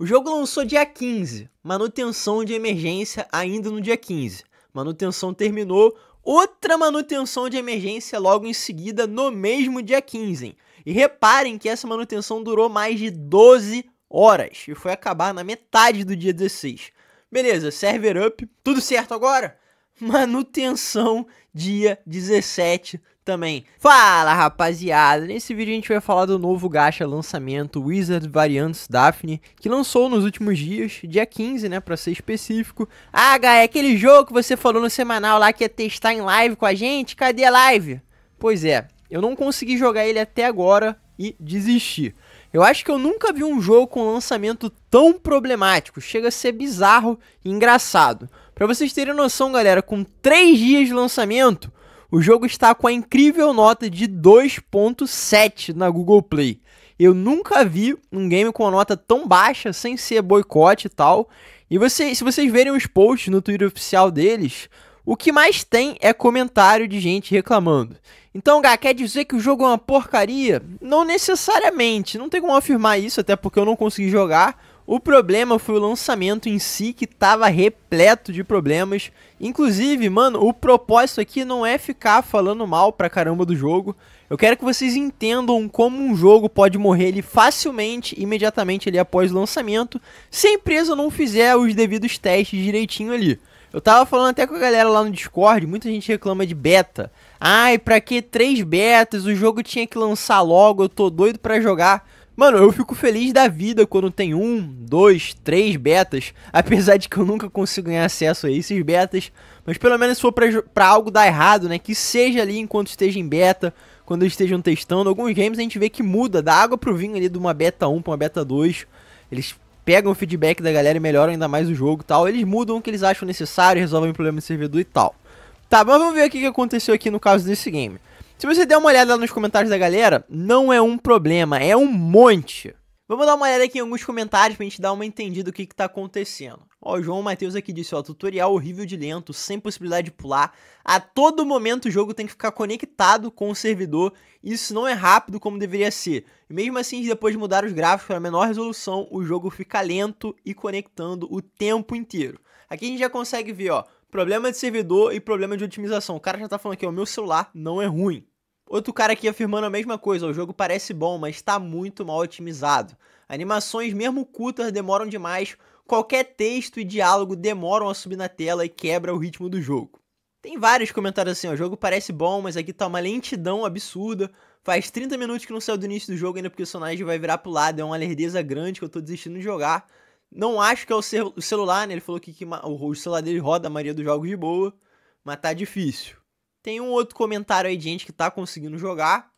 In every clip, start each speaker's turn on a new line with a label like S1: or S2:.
S1: O jogo lançou dia 15, manutenção de emergência ainda no dia 15. Manutenção terminou, outra manutenção de emergência logo em seguida no mesmo dia 15. E reparem que essa manutenção durou mais de 12 horas e foi acabar na metade do dia 16. Beleza, server up, tudo certo agora? manutenção dia 17 também. Fala rapaziada, nesse vídeo a gente vai falar do novo gacha lançamento Wizard Variants Daphne, que lançou nos últimos dias, dia 15 né, pra ser específico. Ah, galera, é aquele jogo que você falou no semanal lá que ia testar em live com a gente, cadê a live? Pois é, eu não consegui jogar ele até agora e desisti. Eu acho que eu nunca vi um jogo com lançamento tão problemático, chega a ser bizarro e engraçado. Para vocês terem noção, galera, com 3 dias de lançamento, o jogo está com a incrível nota de 2.7 na Google Play. Eu nunca vi um game com uma nota tão baixa, sem ser boicote e tal. E vocês, se vocês verem os posts no Twitter oficial deles, o que mais tem é comentário de gente reclamando. Então, Gá, quer dizer que o jogo é uma porcaria? Não necessariamente, não tem como afirmar isso, até porque eu não consegui jogar. O problema foi o lançamento em si que tava repleto de problemas. Inclusive, mano, o propósito aqui não é ficar falando mal pra caramba do jogo. Eu quero que vocês entendam como um jogo pode morrer ele facilmente, imediatamente ali após o lançamento, se a empresa não fizer os devidos testes direitinho ali. Eu tava falando até com a galera lá no Discord, muita gente reclama de beta. Ai, pra que três betas? O jogo tinha que lançar logo, eu tô doido pra jogar. Mano, eu fico feliz da vida quando tem um, dois, três betas, apesar de que eu nunca consigo ganhar acesso a esses betas, mas pelo menos se for pra, pra algo dar errado, né, que seja ali enquanto esteja em beta, quando eles estejam testando, alguns games a gente vê que muda, da água pro vinho ali de uma beta 1 pra uma beta 2, eles pegam o feedback da galera e melhoram ainda mais o jogo e tal, eles mudam o que eles acham necessário, resolvem o problema do servidor e tal. Tá, mas vamos ver o que aconteceu aqui no caso desse game. Se você der uma olhada lá nos comentários da galera, não é um problema, é um monte. Vamos dar uma olhada aqui em alguns comentários pra gente dar uma entendida do que que tá acontecendo. Ó, o João Matheus aqui disse, ó, tutorial horrível de lento, sem possibilidade de pular. A todo momento o jogo tem que ficar conectado com o servidor, isso não é rápido como deveria ser. E mesmo assim, depois de mudar os gráficos para menor resolução, o jogo fica lento e conectando o tempo inteiro. Aqui a gente já consegue ver, ó, Problema de servidor e problema de otimização. O cara já tá falando aqui, o meu celular não é ruim. Outro cara aqui afirmando a mesma coisa, o jogo parece bom, mas está muito mal otimizado. Animações mesmo curtas demoram demais, qualquer texto e diálogo demoram a subir na tela e quebra o ritmo do jogo. Tem vários comentários assim, o jogo parece bom, mas aqui tá uma lentidão absurda. Faz 30 minutos que não saiu do início do jogo ainda porque o personagem vai virar pro lado, é uma lerdeza grande que eu tô desistindo de jogar. Não acho que é o, celular, né? Ele falou que, que o celular dele roda a maioria dos jogos de boa, mas tá difícil. Tem um outro comentário aí de gente que tá conseguindo jogar.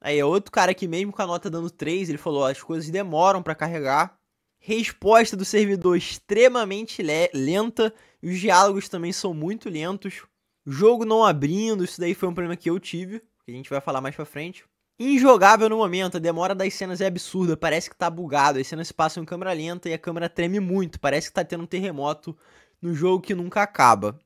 S1: Aí é outro cara que mesmo com a nota dando 3, ele falou, as coisas demoram para carregar. Resposta do servidor extremamente lenta, e os diálogos também são muito lentos. Jogo não abrindo, isso daí foi um problema que eu tive, que a gente vai falar mais pra frente injogável no momento. A demora das cenas é absurda, parece que tá bugado. As cenas se passam em câmera lenta e a câmera treme muito, parece que tá tendo um terremoto no jogo que nunca acaba.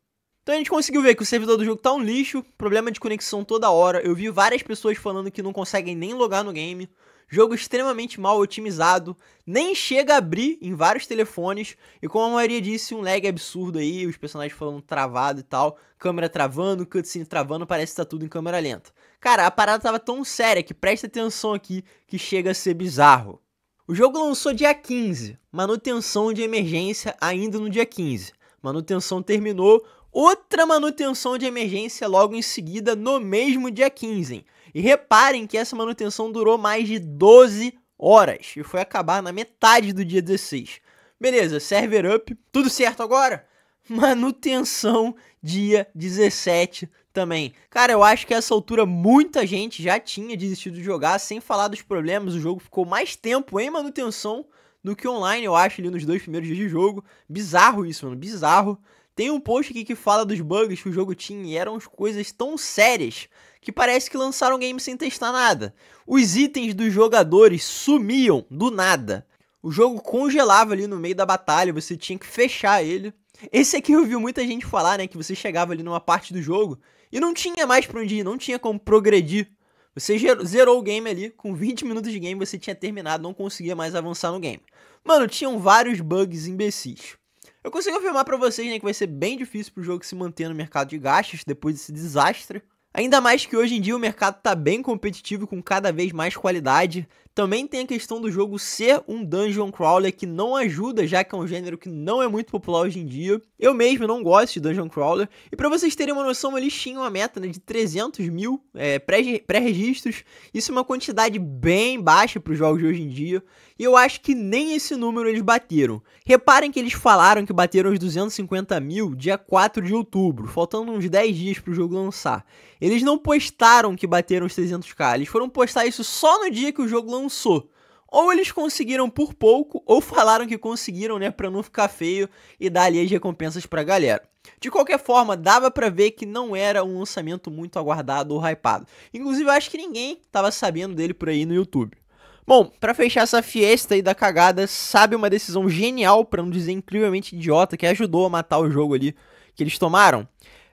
S1: Então a gente conseguiu ver que o servidor do jogo tá um lixo, problema de conexão toda hora. Eu vi várias pessoas falando que não conseguem nem logar no game. Jogo extremamente mal otimizado, nem chega a abrir em vários telefones, e como a maioria disse, um lag absurdo aí, os personagens falando travado e tal, câmera travando, cutscene travando, parece que tá tudo em câmera lenta. Cara, a parada tava tão séria que presta atenção aqui que chega a ser bizarro. O jogo lançou dia 15, manutenção de emergência ainda no dia 15. Manutenção terminou, outra manutenção de emergência logo em seguida no mesmo dia 15. E reparem que essa manutenção durou mais de 12 horas e foi acabar na metade do dia 16. Beleza, server up, tudo certo agora? Manutenção dia 17 também. Cara, eu acho que a essa altura muita gente já tinha desistido de jogar, sem falar dos problemas, o jogo ficou mais tempo em manutenção do que online, eu acho, ali nos dois primeiros dias de jogo. Bizarro isso, mano, bizarro. Tem um post aqui que fala dos bugs que o jogo tinha e eram coisas tão sérias que parece que lançaram o game sem testar nada. Os itens dos jogadores sumiam do nada. O jogo congelava ali no meio da batalha, você tinha que fechar ele. Esse aqui eu vi muita gente falar, né, que você chegava ali numa parte do jogo e não tinha mais pra onde ir, não tinha como progredir. Você zerou o game ali, com 20 minutos de game você tinha terminado, não conseguia mais avançar no game. Mano, tinham vários bugs imbecis. Eu consigo afirmar para vocês né, que vai ser bem difícil pro jogo se manter no mercado de gastos depois desse desastre. Ainda mais que hoje em dia o mercado está bem competitivo com cada vez mais qualidade, também tem a questão do jogo ser um dungeon crawler que não ajuda, já que é um gênero que não é muito popular hoje em dia. Eu mesmo não gosto de dungeon crawler. E para vocês terem uma noção, eles tinham uma meta né, de 300 mil é, pré-registros. Isso é uma quantidade bem baixa para os jogos de hoje em dia. E eu acho que nem esse número eles bateram. Reparem que eles falaram que bateram os 250 mil dia 4 de outubro, faltando uns 10 dias para o jogo lançar. Eles não postaram que bateram os 300k, eles foram postar isso só no dia que o jogo lançou pensou. Ou eles conseguiram por pouco, ou falaram que conseguiram, né, para não ficar feio e dar ali as recompensas pra galera. De qualquer forma, dava para ver que não era um lançamento muito aguardado ou hypado. Inclusive, eu acho que ninguém tava sabendo dele por aí no YouTube. Bom, para fechar essa fiesta aí da cagada, sabe uma decisão genial, para não dizer incrivelmente idiota, que ajudou a matar o jogo ali que eles tomaram?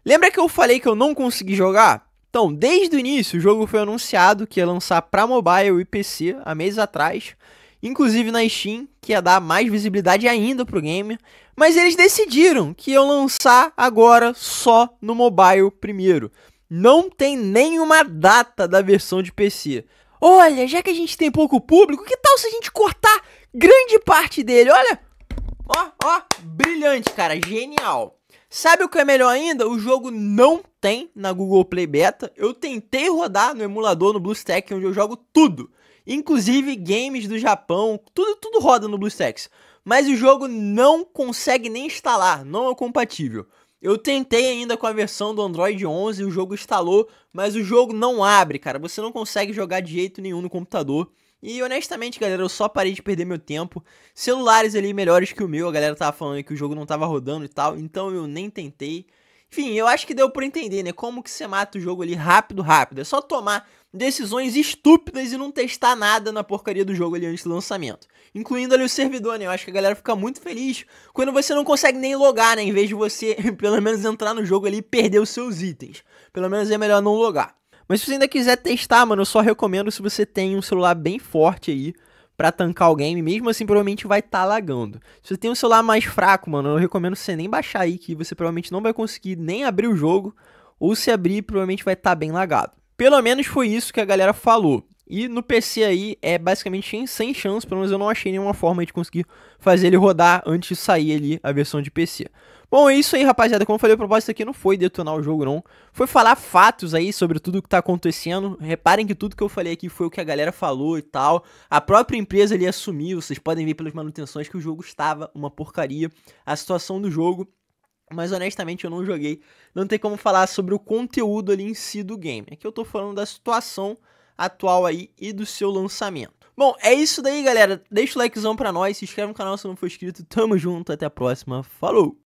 S1: Lembra que eu falei que eu não consegui jogar? Então, desde o início, o jogo foi anunciado que ia lançar para mobile e PC há meses atrás, inclusive na Steam, que ia dar mais visibilidade ainda pro game, mas eles decidiram que iam lançar agora só no mobile primeiro. Não tem nenhuma data da versão de PC. Olha, já que a gente tem pouco público, que tal se a gente cortar grande parte dele? Olha, ó, ó, brilhante, cara, genial. Sabe o que é melhor ainda? O jogo não tem na Google Play Beta. Eu tentei rodar no emulador no BlueStacks, onde eu jogo tudo, inclusive games do Japão, tudo tudo roda no BlueStacks. Mas o jogo não consegue nem instalar, não é compatível. Eu tentei ainda com a versão do Android 11, o jogo instalou, mas o jogo não abre, cara. Você não consegue jogar de jeito nenhum no computador. E honestamente, galera, eu só parei de perder meu tempo. Celulares ali melhores que o meu, a galera tava falando que o jogo não tava rodando e tal, então eu nem tentei. Enfim, eu acho que deu pra entender, né? Como que você mata o jogo ali rápido, rápido. É só tomar decisões estúpidas e não testar nada na porcaria do jogo ali antes do lançamento. Incluindo ali o servidor, né? Eu acho que a galera fica muito feliz quando você não consegue nem logar, né? Em vez de você, pelo menos, entrar no jogo ali e perder os seus itens. Pelo menos é melhor não logar. Mas se você ainda quiser testar, mano, eu só recomendo se você tem um celular bem forte aí para tancar o game, mesmo assim provavelmente vai estar tá lagando. Se você tem um celular mais fraco, mano, eu recomendo você nem baixar aí que você provavelmente não vai conseguir nem abrir o jogo, ou se abrir provavelmente vai estar tá bem lagado. Pelo menos foi isso que a galera falou. E no PC aí é basicamente sem chance, pelo menos eu não achei nenhuma forma de conseguir fazer ele rodar antes de sair ali a versão de PC. Bom, é isso aí, rapaziada. Como eu falei, a proposta aqui não foi detonar o jogo, não. Foi falar fatos aí sobre tudo que tá acontecendo. Reparem que tudo que eu falei aqui foi o que a galera falou e tal. A própria empresa ali assumiu, vocês podem ver pelas manutenções que o jogo estava uma porcaria. A situação do jogo. Mas honestamente eu não joguei. Não tem como falar sobre o conteúdo ali em si do game. Aqui eu tô falando da situação atual aí e do seu lançamento. Bom, é isso daí, galera. Deixa o likezão pra nós, se inscreve no canal se não for inscrito. Tamo junto, até a próxima. Falou!